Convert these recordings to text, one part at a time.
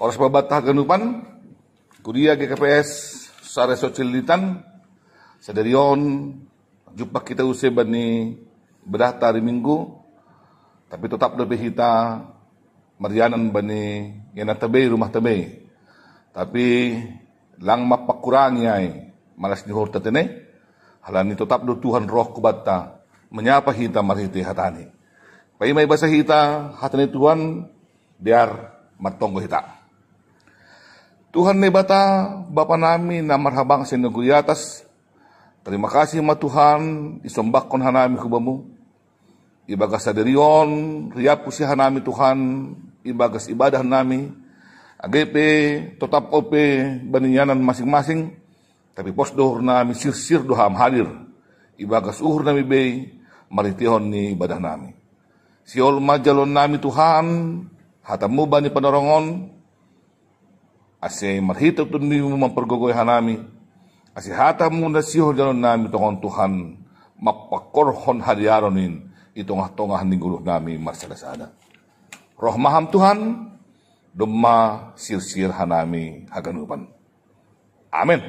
Oras Orang sebabatah ganupan kuliah GKPS sare socilitan sadarion jumpa kita usai bani bedah tari minggu tapi tetap lebih kita merianan bani yana tebe rumah tebe tapi lang mapakurang yai malas dihorta tetene halani tetap do Tuhan roh kubata menyapa kita marhiti hatani pai mai bahasa kita hatani Tuhan biar matonggo kita Tuhan nebata Bapa nami na marhabang sa atas Terima kasih ma Tuhan, isombakon hanami kubamu. Ibagas sa riap riyapu si hanami Tuhan, ibagas ibadah nami. AGP, tetap OP, baninyanan masing-masing. Tapi pos dohur nami sir-sir doham hadir. Ibagas uhur nami be, maritihon ni ibadah nami. Siol majalon nami Tuhan, hatamu bani penorongon, ay marhitap to ni mo mampergogoy hanami. Asi hata mo na siho jalon nami tong Tuhan mapakorhon hadiaronin itong tongah ni guru nami marsalasada. Rohmaham Tuhan doma sirsir hanami haganupan. amen.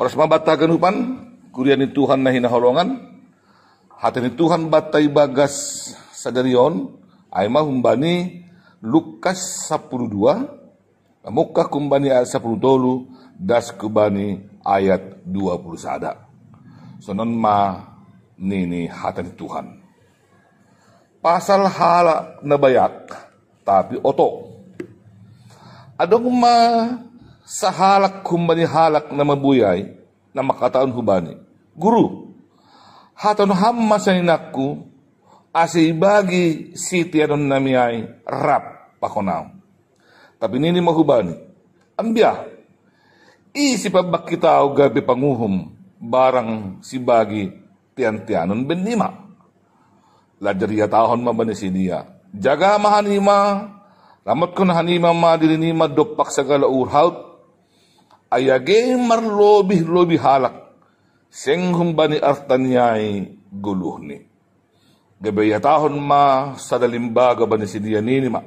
Oras mabata ganupan kurian ni Tuhan na hinaholongan. Hati ni Tuhan batay bagas sadarion ay mahumbani Lukas 12 Muka kumbani ayat 10 dulu das kubani ayat 20 sada. Sonon ma nini haten Tuhan. Pasal hala nabayak tapi oto. Adong ma sahalak kumbani halak nama buyai nama kataan hubani. Guru, hatan hamma inakku asibagi siti adon namiai rap pakonaw. Tapi nini mahubani. Ambia. Isi pabak kita gabi panguhum barang si bagi tian-tianon benima. Lajaria tahon mabani si dia. Jaga mahanima. Ramat kun hanima ma dirinima dopak segala urhaut. Ayage marlobih-lobih halak. Seng bani artanyai guluh ni. ya tahon ma sadalimbaga bani si dia nini ma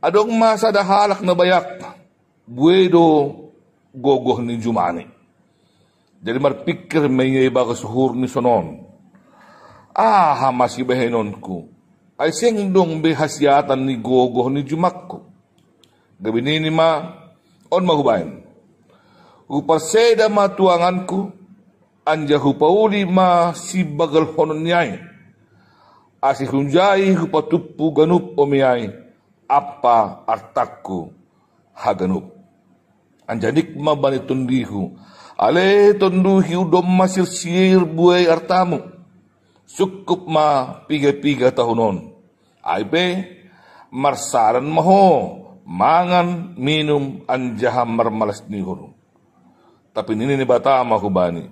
adok masa ada halak na bayak buedo gogoh ni jumani jadi marpikir mengyai bagas suhur ni sonon aha masih behenonku ay dong behasyatan ni gogoh ni jumakku gabi ni ma on mahubain upaseda matuanganku anjahu uli ma si bagal honon niyay asihunjay hupatupu ganup omiyay apa artaku haganub anjanik mabani tundihu ale tunduhi masir sir buai artamu sukup ma piga-piga tahunon Aipe marsaran maho mangan minum anjaham marmalas nihuru tapi ini ni bata mahubani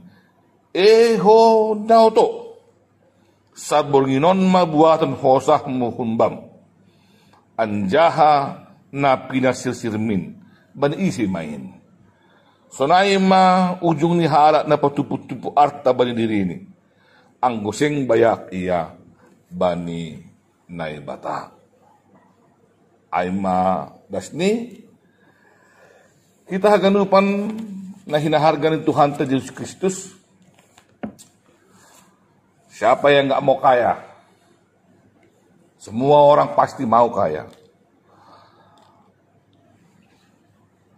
eho nauto nginon ma buatan hosah muhumbang anjaha napina sirmin ban isi main ma ujung ni harat na patupu-tupu arta bani diri ni ang bayak iya bani naibata aima dasni kita haganupan na hinaharga ni Tuhan ta Yesus Kristus siapa yang nggak mau kaya semua orang pasti mau kaya.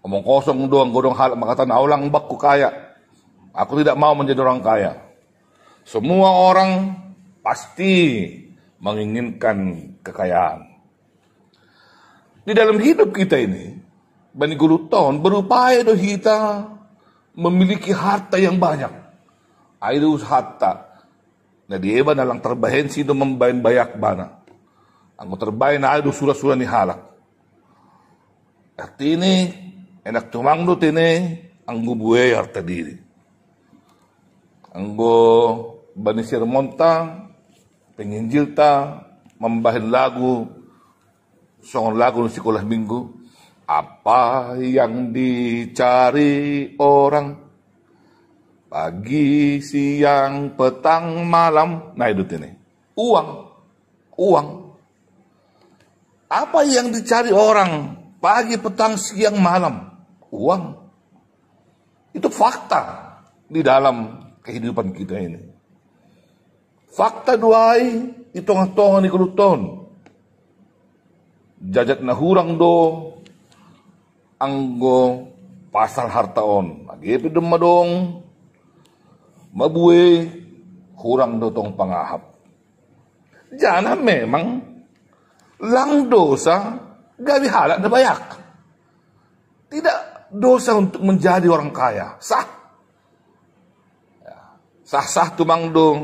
Omong kosong doang godong hal mengatakan nah, Aulang, ulang bakku kaya. Aku tidak mau menjadi orang kaya. Semua orang pasti menginginkan kekayaan. Di dalam hidup kita ini, Bani Guluton berupaya do kita memiliki harta yang banyak. Airus harta. Nah, dia dalam terbahensi itu membayang banyak banget terbaik na ay sura-sura ni halak. tini enak tumangdu tini, anggu buaya harta diri. Anggu banisir monta penginjil ta, membahin lagu, songon lagu di sekolah minggu. Apa yang dicari orang? Pagi, siang, petang, malam. Nah itu ini. Uang. Uang apa yang dicari orang pagi, petang, siang, malam? Uang. Itu fakta di dalam kehidupan kita ini. Fakta duai itu tongah-tongah di keruton. Jajat nahurang do anggo pasal on Lagi demma dong. Mabue hurang do tong pangahap. jana memang lang dosa gawi halak na bayak. Tidak dosa untuk menjadi orang kaya. Sah. Sah-sah ya. mang dong.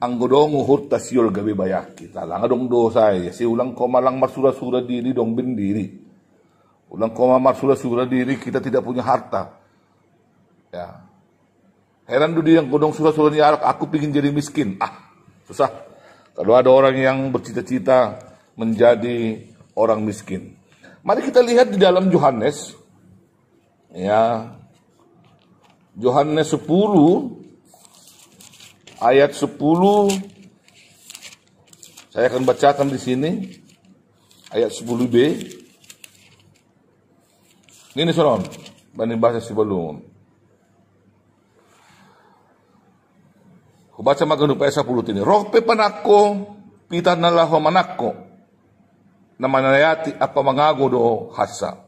Anggodong uhur tasyul gabi bayak kita. Lang dong dosa ya. Si ulang koma lang marsura-sura diri dong diri Ulang koma marsura-sura diri kita tidak punya harta. Ya. Heran dulu yang godong sura-sura ni aku pingin jadi miskin. Ah, susah. Kalau ada orang yang bercita-cita menjadi orang miskin. Mari kita lihat di dalam Yohanes. Ya. Yohanes 10 ayat 10 saya akan bacakan di sini ayat 10b. Ini Saudara. Bani bahasa sebelum. Ko baca magandang paesa pulutin. Rokpe panako, pita na laho manako, na manayati at pamangago do hasa.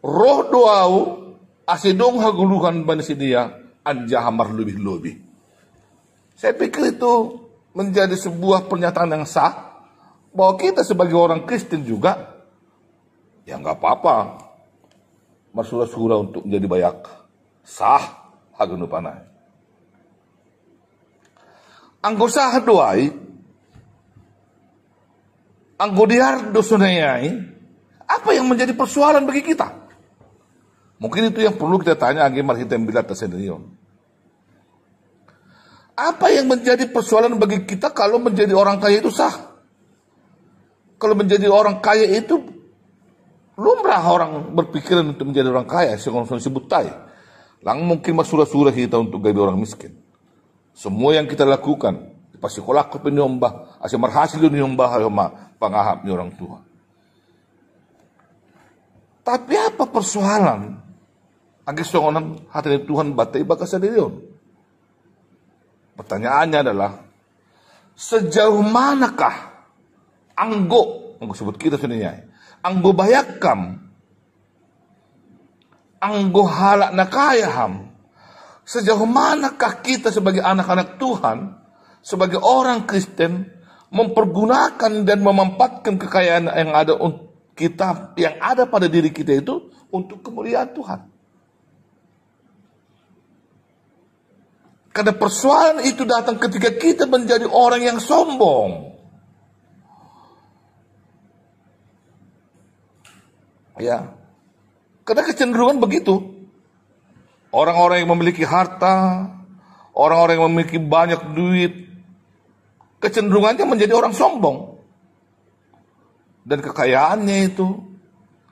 Roh doaw, asidong haguluhan ba si dia, anja hamar lebih-lebih. Saya pikir itu menjadi sebuah pernyataan yang sah, bahwa kita sebagai orang Kristen juga, ya nggak apa-apa, masuklah surah untuk menjadi banyak Sah, hagenupanai. Anggota gusah wai. ang gudiar dosunayai. Apa yang menjadi persoalan bagi kita? Mungkin itu yang perlu kita tanya agi marhitem bila tersendirion. Apa yang menjadi persoalan bagi kita kalau menjadi orang kaya itu sah? Kalau menjadi orang kaya itu lumrah orang berpikiran untuk menjadi orang kaya, konsumsi butai. Lang mungkin masura-surah kita untuk gaji orang miskin. Semua yang kita lakukan, pasti kolak ko pinyomba, asya marhasil ayo ya ma, pangahap ni orang tua. Tapi apa persoalan? Agak seorang hati Tuhan batai bakas sadirion. Pertanyaannya adalah, sejauh manakah anggo, anggo sebut kita sebenarnya, anggo bayakam, anggo halak nakayaham, Sejauh manakah kita sebagai anak-anak Tuhan, sebagai orang Kristen, mempergunakan dan memanfaatkan kekayaan yang ada kita yang ada pada diri kita itu untuk kemuliaan Tuhan. Karena persoalan itu datang ketika kita menjadi orang yang sombong. Ya. Karena kecenderungan begitu. Orang-orang yang memiliki harta, orang-orang yang memiliki banyak duit, kecenderungannya menjadi orang sombong. Dan kekayaannya itu,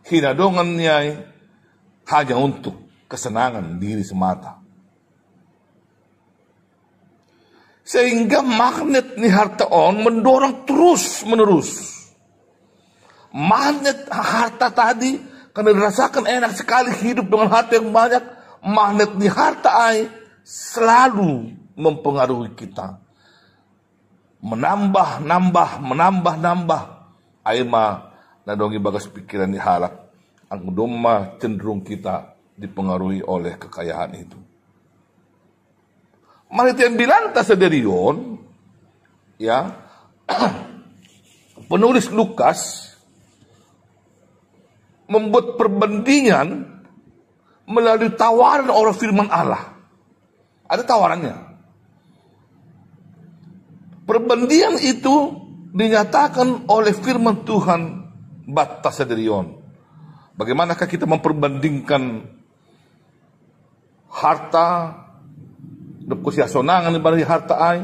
hina dongannya, hanya untuk kesenangan diri semata. Sehingga magnet nih harta on mendorong terus menerus. Magnet harta tadi karena dirasakan enak sekali hidup dengan harta yang banyak magnet di harta ai selalu mempengaruhi kita. Menambah, nambah, menambah, nambah. Ayo ma nadongi bagas pikiran di halak. doma cenderung kita dipengaruhi oleh kekayaan itu. yang bilanta sederion, ya, penulis Lukas membuat perbandingan melalui tawaran orang firman Allah. Ada tawarannya. Perbandingan itu dinyatakan oleh firman Tuhan batas sederion. Bagaimanakah kita memperbandingkan harta kusia sonangan dibanding harta ai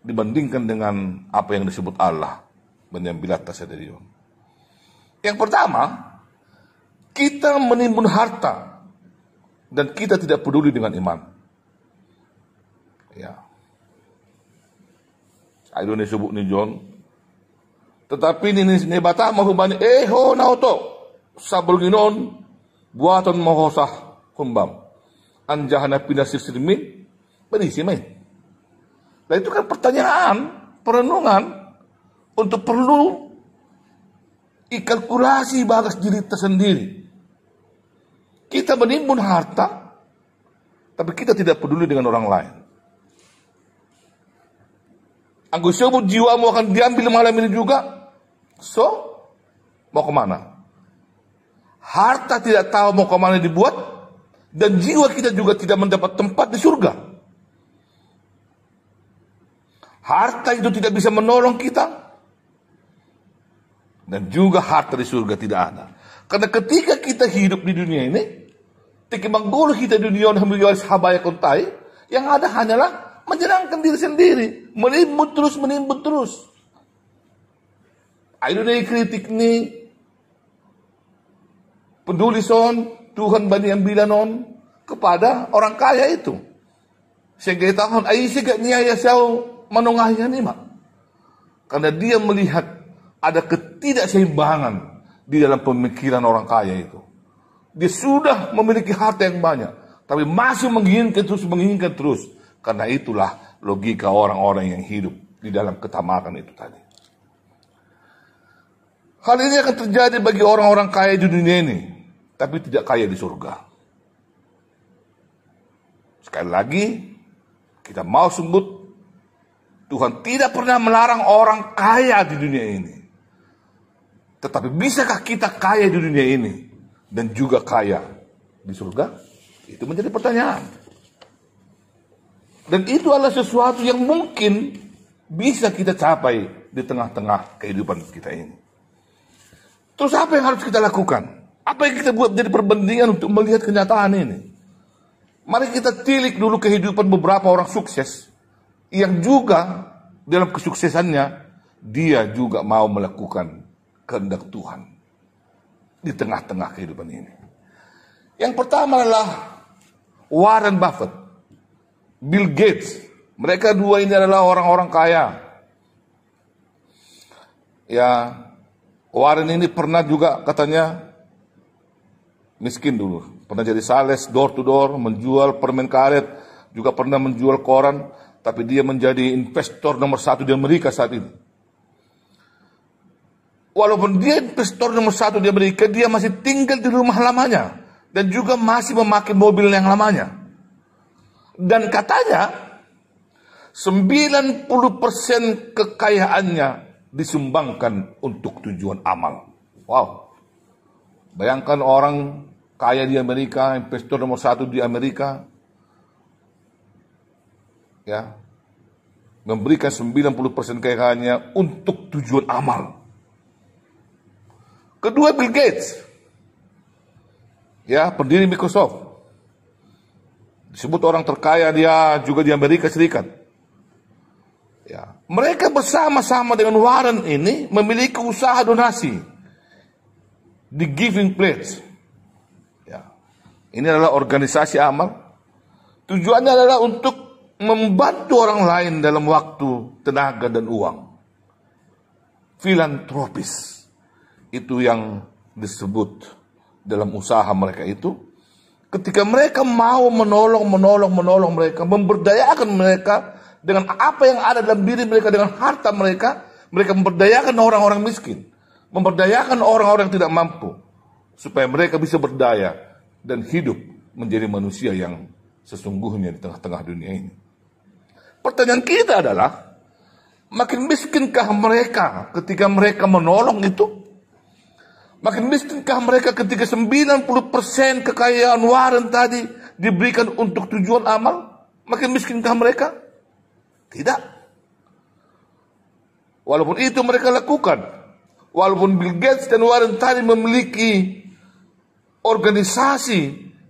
dibandingkan dengan apa yang disebut Allah menyambilat sederion. Yang pertama, kita menimbun harta dan kita tidak peduli dengan iman. Ya. Ayo ni sebut ni John. Tetapi ini ni bata mahu bani eh ho sabulginon buatan mahosah kumbam anjahana sir sirmin berisi main. Nah itu kan pertanyaan, perenungan untuk perlu ikalkulasi bagas diri tersendiri. Kita menimbun harta, tapi kita tidak peduli dengan orang lain. sebut jiwamu akan diambil malam ini juga. So, mau kemana? Harta tidak tahu mau kemana dibuat, dan jiwa kita juga tidak mendapat tempat di surga. Harta itu tidak bisa menolong kita, dan juga harta di surga tidak ada. Karena ketika kita hidup di dunia ini, tikimang gulu kita dunia hamiliwaris habaya kontai, yang ada hanyalah menyenangkan diri sendiri, menimbun terus, menimbun terus. Ayo dari kritik ini, peduli son, Tuhan bani yang bilanon kepada orang kaya itu. Sehingga tahu, ayo sehingga niaya sao menungahnya nih mak. Karena dia melihat ada ketidakseimbangan di dalam pemikiran orang kaya itu. Dia sudah memiliki harta yang banyak, tapi masih menginginkan terus, menginginkan terus. Karena itulah logika orang-orang yang hidup di dalam ketamakan itu tadi. Hal ini akan terjadi bagi orang-orang kaya di dunia ini, tapi tidak kaya di surga. Sekali lagi, kita mau sebut Tuhan tidak pernah melarang orang kaya di dunia ini. Tetapi bisakah kita kaya di dunia ini dan juga kaya di surga? Itu menjadi pertanyaan. Dan itu adalah sesuatu yang mungkin bisa kita capai di tengah-tengah kehidupan kita ini. Terus apa yang harus kita lakukan? Apa yang kita buat jadi perbandingan untuk melihat kenyataan ini? Mari kita tilik dulu kehidupan beberapa orang sukses yang juga dalam kesuksesannya dia juga mau melakukan kehendak Tuhan di tengah-tengah kehidupan ini. Yang pertama adalah Warren Buffett, Bill Gates. Mereka dua ini adalah orang-orang kaya. Ya, Warren ini pernah juga katanya miskin dulu. Pernah jadi sales door to door, menjual permen karet, juga pernah menjual koran. Tapi dia menjadi investor nomor satu di Amerika saat ini walaupun dia investor nomor satu di Amerika, dia masih tinggal di rumah lamanya dan juga masih memakai mobil yang lamanya. Dan katanya 90% kekayaannya disumbangkan untuk tujuan amal. Wow. Bayangkan orang kaya di Amerika, investor nomor satu di Amerika, ya, memberikan 90% kekayaannya untuk tujuan amal. Kedua Bill Gates. Ya, pendiri Microsoft. Disebut orang terkaya dia juga di Amerika Serikat. Ya, mereka bersama-sama dengan Warren ini memiliki usaha donasi di Giving Pledge. Ya. Ini adalah organisasi amal. Tujuannya adalah untuk membantu orang lain dalam waktu, tenaga, dan uang. Filantropis itu yang disebut dalam usaha mereka itu ketika mereka mau menolong menolong menolong mereka memberdayakan mereka dengan apa yang ada dalam diri mereka dengan harta mereka mereka memberdayakan orang-orang miskin memberdayakan orang-orang yang tidak mampu supaya mereka bisa berdaya dan hidup menjadi manusia yang sesungguhnya di tengah-tengah dunia ini pertanyaan kita adalah makin miskinkah mereka ketika mereka menolong itu Makin miskinkah mereka ketika 90% kekayaan Warren tadi diberikan untuk tujuan amal? Makin miskinkah mereka? Tidak. Walaupun itu mereka lakukan. Walaupun Bill Gates dan Warren Tadi memiliki organisasi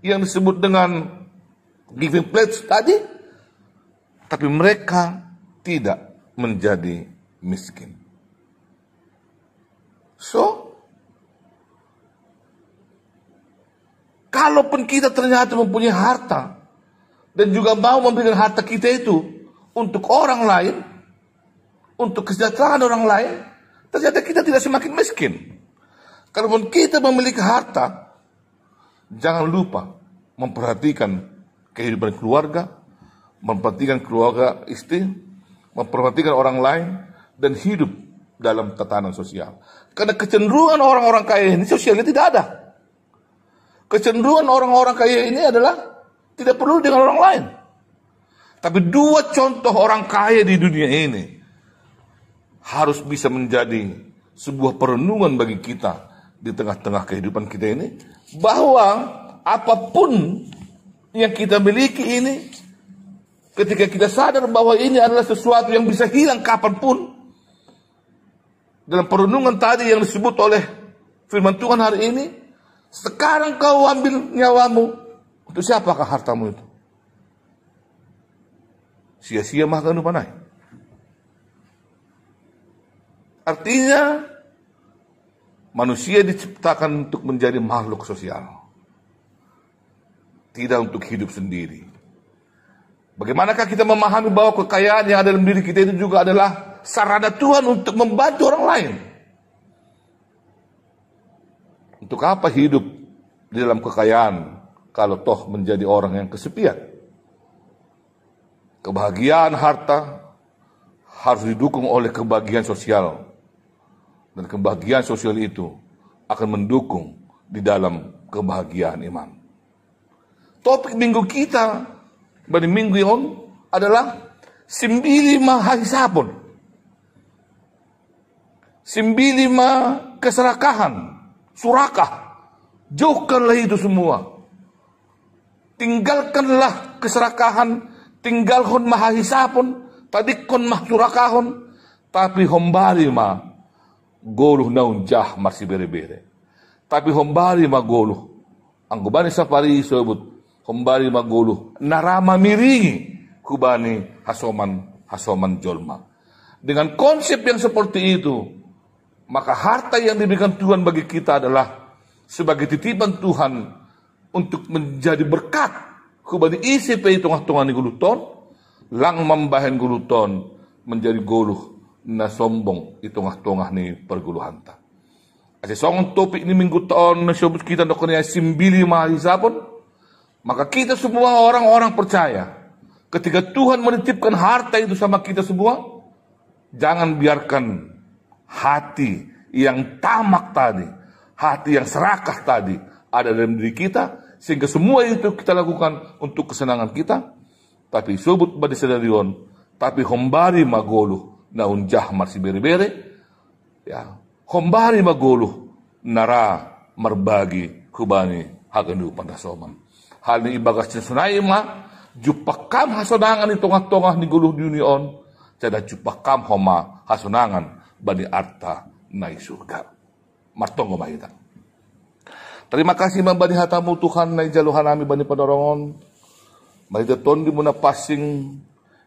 yang disebut dengan Giving Pledge tadi, tapi mereka tidak menjadi miskin. So, Kalaupun kita ternyata mempunyai harta dan juga mau memberikan harta kita itu untuk orang lain, untuk kesejahteraan orang lain, ternyata kita tidak semakin miskin. Kalaupun kita memiliki harta, jangan lupa memperhatikan kehidupan keluarga, memperhatikan keluarga istri, memperhatikan orang lain, dan hidup dalam tatanan sosial. Karena kecenderungan orang-orang kaya ini sosialnya tidak ada kecenderungan orang-orang kaya ini adalah tidak perlu dengan orang lain. Tapi dua contoh orang kaya di dunia ini harus bisa menjadi sebuah perenungan bagi kita di tengah-tengah kehidupan kita ini bahwa apapun yang kita miliki ini ketika kita sadar bahwa ini adalah sesuatu yang bisa hilang kapanpun dalam perenungan tadi yang disebut oleh firman Tuhan hari ini sekarang kau ambil nyawamu. Untuk siapakah hartamu itu? Sia-sia makan naik. Artinya manusia diciptakan untuk menjadi makhluk sosial. Tidak untuk hidup sendiri. Bagaimanakah kita memahami bahwa kekayaan yang ada dalam diri kita itu juga adalah sarana Tuhan untuk membantu orang lain? Untuk apa hidup di dalam kekayaan kalau toh menjadi orang yang kesepian? Kebahagiaan harta harus didukung oleh kebahagiaan sosial. Dan kebahagiaan sosial itu akan mendukung di dalam kebahagiaan iman. Topik minggu kita pada minggu ini adalah sembili sabun. Sembili ma keserakahan surakah. Jauhkanlah itu semua. Tinggalkanlah keserakahan, tinggal hon pun tadi kon mah surakahon, tapi hombari ma goluh naun jah masih bere-bere. Tapi hombari ma goluh, anggubani safari sebut hombari ma goluh, narama miringi kubani hasoman hasoman jolma. Dengan konsep yang seperti itu, maka harta yang diberikan Tuhan bagi kita adalah sebagai titipan Tuhan untuk menjadi berkat kepada isi tungah Tuhan guluton lang membahen guluton menjadi goluh na sombong itungah tungah ni perguluhan ta. Ase song topik ni minggu tahun na sebut kita kena simbili mahal maka kita semua orang-orang percaya ketika Tuhan menitipkan harta itu sama kita semua jangan biarkan hati yang tamak tadi, hati yang serakah tadi ada dalam diri kita sehingga semua itu kita lakukan untuk kesenangan kita. Tapi sebut badi sedarion, tapi hombari magolu naun jah masih beri beri Ya, hombari magolu nara merbagi kubani haganu soman. Hal ini cinsunai sunaima jupakam hasunangan di tongah-tongah di guluh dunion. jadah jupakam homa hasunangan Bani Arta naik surga. Martongo mahita. Terima kasih Bani hatamu Tuhan naik jaluhan kami bani Padorongon. Mahita ton di muna pasing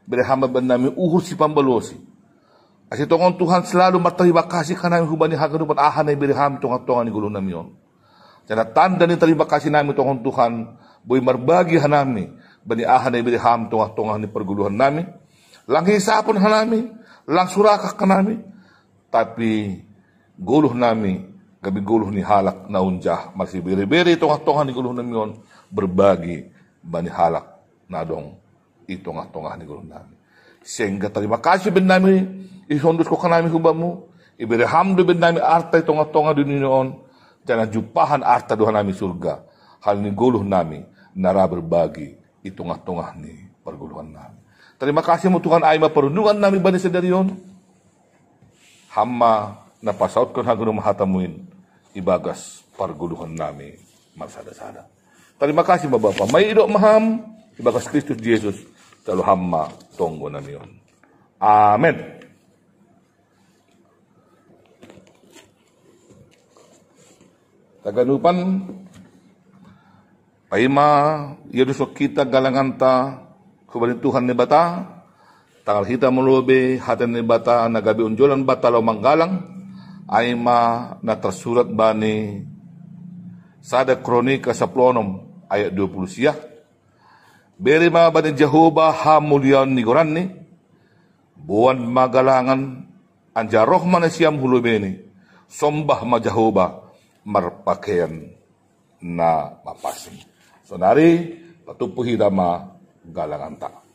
beri hamba benami uhur si pambalosi. Asih tongon Tuhan selalu berterima kasih karena yang hubani hakan dapat ahan yang beri hamba tongan-tongan di gulung namion. Jadi tanda ni terima kasih nami tongon Tuhan bui marbagi hanami bani ahan yang beri hamba tongan-tongan di perguluhan nami. Lang hisapun hanami, lang surakah kanami, tapi guluh nami gabi guluh ni halak naunjah masih beri-beri tongah-tongah ni guluh nami on berbagi bani halak nadong itongah-tongah ni guluh nami sehingga terima kasih ben nami ihondus ko kanami hubamu ibere hamdu ben nami arta tongah-tongah dunia on jangan jupahan arta Tuhan nami surga hal ni guluh nami nara berbagi itongah-tongah ni perguluhan nami terima kasih mutuhan Tuhan aima perundungan nami bani sedarion hamma na pasaut kan hagunu mahatamuin ibagas parguluhan nami masada sada Terima kasih Bapak. Mai idok maham ibagas Kristus Yesus talu hamma tonggo nami on. Amen. Taganupan paima yadusok kita galangan ta kubalin Tuhan ni bata Tanggal hita mulubi hati ni bata nagabi unjulan bata lo manggalang aima na tersurat bani sada kronika saplonom ayat 20 siyah, berima bani jahuba hamulian ni goran ni buwan magalangan anja roh hulubi ni sombah jahuba marpakaian na mapasin nari patupuhi dama galangan tak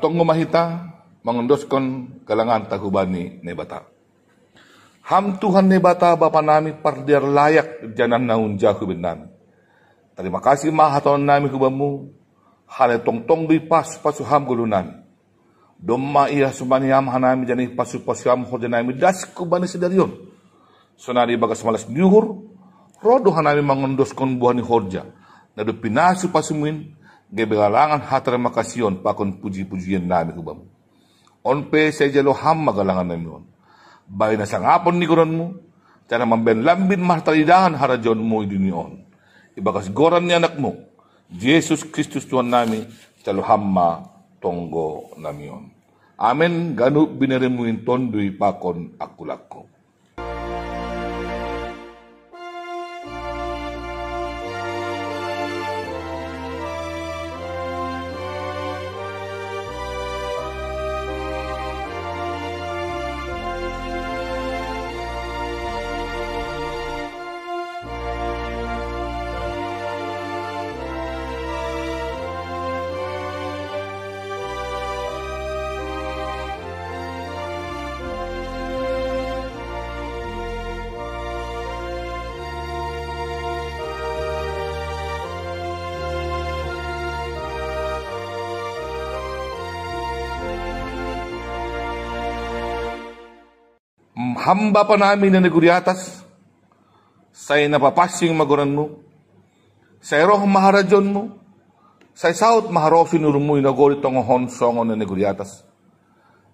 tonggo mahita mengendoskan kalangan takubani nebata. Ham Tuhan nebata bapa nami pardir layak janan naun jahu benan. Terima kasih mahaton nami kubamu. Hale tong tong di pas pasu ham gulunan. Doma iya sumani ham hanami jani pasu pasu ham hoja nami das kubani sedarion. Sonari bagas malas nyuhur. Rodo hanami mengendoskan buhani ni horja. Nadu pinasu gebelalangan hatara makasiyon pakon puji-pujian nami kubamu. Onpe sejalo hama galangan nami on. Bay na sangapon ni kuronmu, tana lambin mahtalidahan harajon mo idini on. Ibakas goran ni anak mo, Yesus Kristus Tuhan nami, talo hama tonggo nami on. Amin ganu binerimuin tondui pakon akulako. hamba namin na negeri atas, saya napa pasing magoranmu, saya roh maharajonmu, saya saut maharosin urmu inagori tongohon songon dan negeri atas.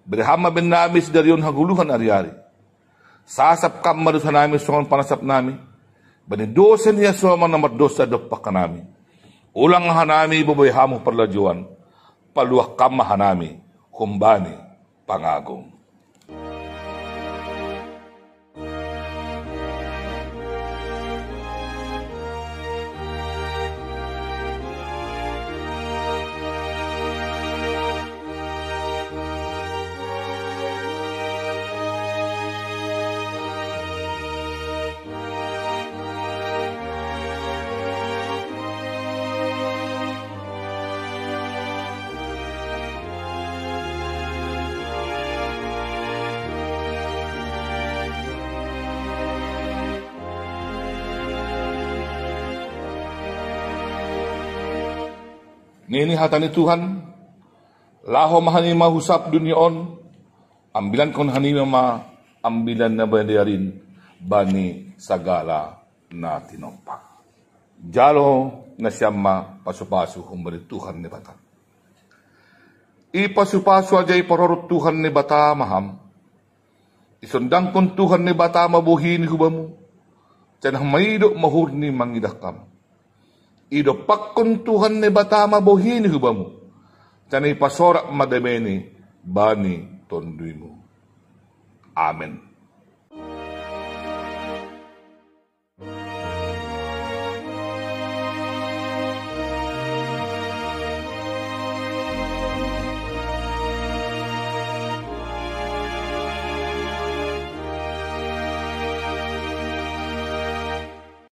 Beri hamba ben namis dari Daryon haguluhan ari-ari. Sasap kamar namis songon panasap nami, bani dosen ya soma nomor dosa dopak nami. Ulang hanami buboy hamu perlajuan, paluak kama mahanami, kumbani, pangagong. ini hatani Tuhan laho mahani dunia on, ambilan kon hani mama, ambilan nabadiarin bani sagala na jalo na siyamma pasupasu humbali Tuhan ni bata ipasupasu ajay parorot Tuhan ni bata maham isundang kon Tuhan ni bata mabuhin ni hubamu Can mahurni mangidakam ido Tuhan ne batama bohini hubamu. Tani pasorak mademeni bani tonduimu. Amen.